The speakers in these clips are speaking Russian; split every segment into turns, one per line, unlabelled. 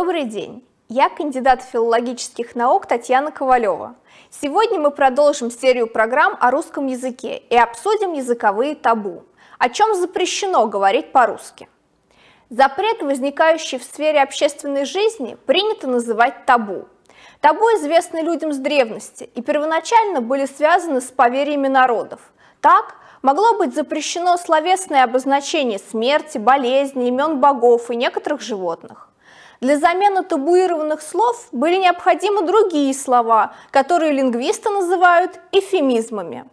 Добрый день! Я кандидат филологических наук Татьяна Ковалева. Сегодня мы продолжим серию программ о русском языке и обсудим языковые табу, о чем запрещено говорить по-русски. Запрет, возникающий в сфере общественной жизни, принято называть табу. Табу известны людям с древности и первоначально были связаны с поверьями народов. Так, могло быть запрещено словесное обозначение смерти, болезни, имен богов и некоторых животных. Для замены табуированных слов были необходимы другие слова, которые лингвисты называют эфемизмами.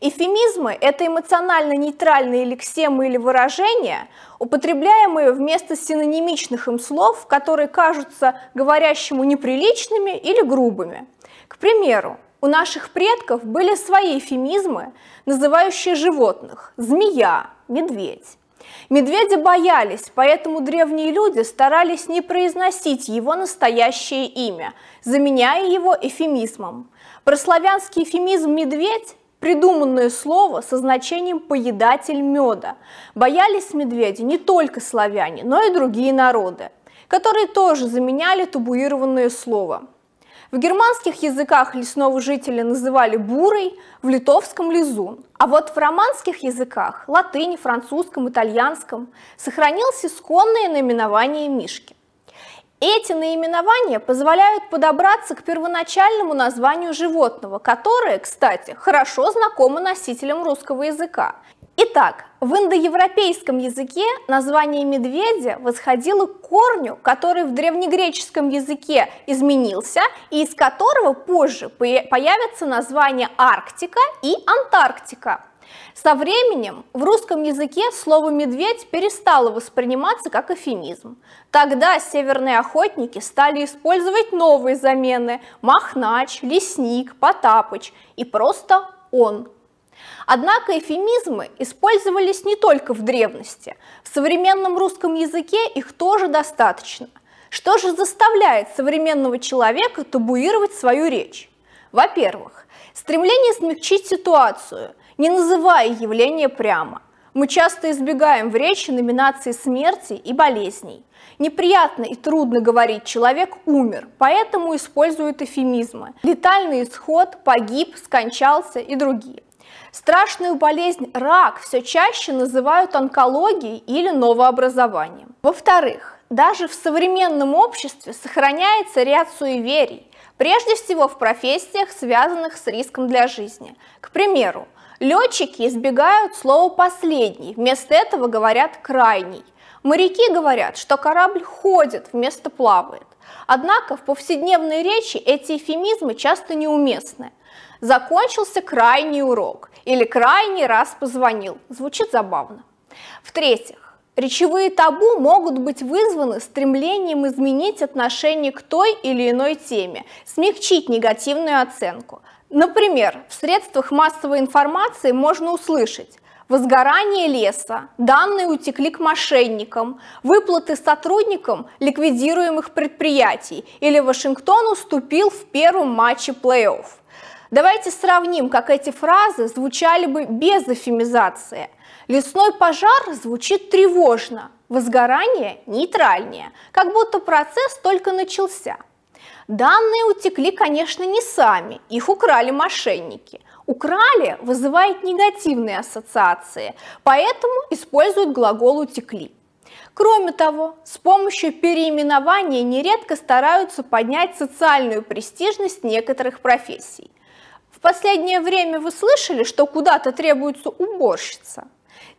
Эфемизмы – это эмоционально-нейтральные лексемы или выражения, употребляемые вместо синонимичных им слов, которые кажутся говорящему неприличными или грубыми. К примеру, у наших предков были свои эфемизмы, называющие животных – змея, медведь. Медведи боялись, поэтому древние люди старались не произносить его настоящее имя, заменяя его эфемизмом. Прославянский эфемизм «медведь» придуманное слово со значением «поедатель меда». Боялись медведя не только славяне, но и другие народы, которые тоже заменяли табуированное слово. В германских языках лесного жителя называли бурой, в литовском – лизун. А вот в романских языках – латыни, французском, итальянском – сохранилось исконное наименование мишки. Эти наименования позволяют подобраться к первоначальному названию животного, которое, кстати, хорошо знакомо носителям русского языка. Итак, в индоевропейском языке название медведя восходило к корню, который в древнегреческом языке изменился и из которого позже появятся названия Арктика и Антарктика. Со временем в русском языке слово «медведь» перестало восприниматься как эфемизм. Тогда северные охотники стали использовать новые замены – махнач, лесник, потапыч и просто он – Однако эфемизмы использовались не только в древности, в современном русском языке их тоже достаточно. Что же заставляет современного человека табуировать свою речь? Во-первых, стремление смягчить ситуацию, не называя явление прямо. Мы часто избегаем в речи номинации смерти и болезней. Неприятно и трудно говорить «человек умер», поэтому используют эфемизмы. Летальный исход, погиб, скончался и другие. Страшную болезнь рак все чаще называют онкологией или новообразованием. Во-вторых, даже в современном обществе сохраняется ряд суеверий, прежде всего в профессиях, связанных с риском для жизни. К примеру, летчики избегают слова «последний», вместо этого говорят «крайний». Моряки говорят, что корабль ходит вместо плавает. Однако в повседневной речи эти эфемизмы часто неуместны. Закончился крайний урок или крайний раз позвонил. Звучит забавно. В-третьих, речевые табу могут быть вызваны стремлением изменить отношение к той или иной теме, смягчить негативную оценку. Например, в средствах массовой информации можно услышать Возгорание леса, данные утекли к мошенникам, выплаты сотрудникам ликвидируемых предприятий или Вашингтон уступил в первом матче плей-офф. Давайте сравним, как эти фразы звучали бы без эфемизации. Лесной пожар звучит тревожно, возгорание нейтральнее, как будто процесс только начался. Данные утекли, конечно, не сами, их украли мошенники – Украли вызывает негативные ассоциации, поэтому используют глагол «утекли». Кроме того, с помощью переименования нередко стараются поднять социальную престижность некоторых профессий. В последнее время вы слышали, что куда-то требуется уборщица.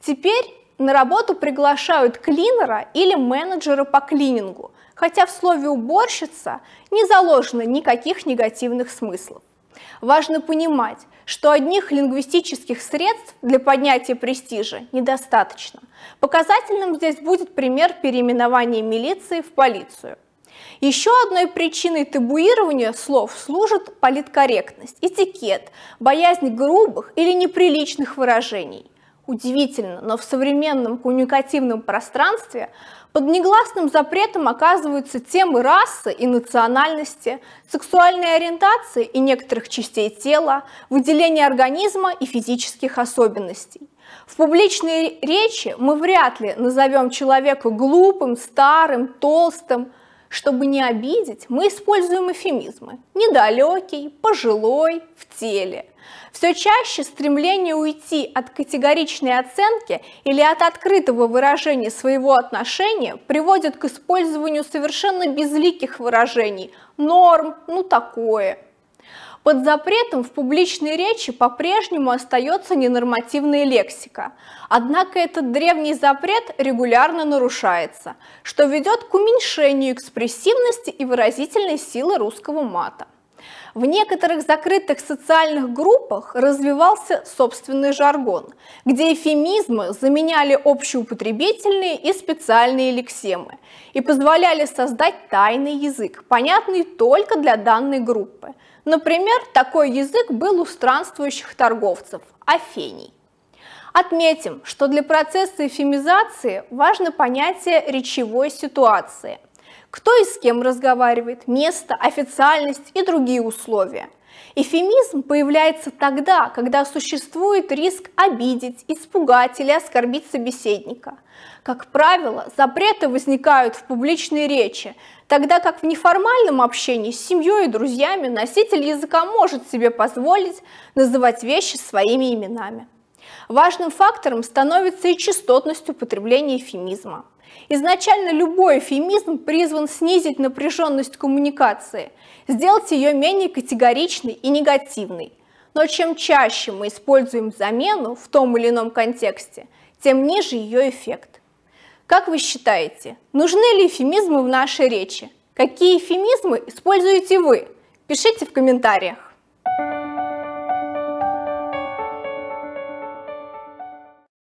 Теперь на работу приглашают клинера или менеджера по клинингу, хотя в слове «уборщица» не заложено никаких негативных смыслов. Важно понимать, что одних лингвистических средств для поднятия престижа недостаточно. Показательным здесь будет пример переименования милиции в полицию. Еще одной причиной табуирования слов служит политкорректность, этикет, боязнь грубых или неприличных выражений. Удивительно, но в современном коммуникативном пространстве под негласным запретом оказываются темы расы и национальности, сексуальной ориентации и некоторых частей тела, выделения организма и физических особенностей. В публичной речи мы вряд ли назовем человека глупым, старым, толстым. Чтобы не обидеть, мы используем эфемизмы. Недалекий, пожилой, в теле – все чаще стремление уйти от категоричной оценки или от открытого выражения своего отношения приводит к использованию совершенно безликих выражений – норм, ну такое. Под запретом в публичной речи по-прежнему остается ненормативная лексика. Однако этот древний запрет регулярно нарушается, что ведет к уменьшению экспрессивности и выразительной силы русского мата. В некоторых закрытых социальных группах развивался собственный жаргон, где эфемизмы заменяли общеупотребительные и специальные лексемы и позволяли создать тайный язык, понятный только для данной группы. Например, такой язык был у странствующих торговцев – афений. Отметим, что для процесса эфемизации важно понятие речевой ситуации – кто и с кем разговаривает, место, официальность и другие условия. Эфемизм появляется тогда, когда существует риск обидеть, испугать или оскорбить собеседника. Как правило, запреты возникают в публичной речи, тогда как в неформальном общении с семьей и друзьями носитель языка может себе позволить называть вещи своими именами. Важным фактором становится и частотность употребления эфемизма. Изначально любой эфемизм призван снизить напряженность коммуникации, сделать ее менее категоричной и негативной. Но чем чаще мы используем замену в том или ином контексте, тем ниже ее эффект. Как вы считаете, нужны ли эфемизмы в нашей речи? Какие эфемизмы используете вы? Пишите в комментариях.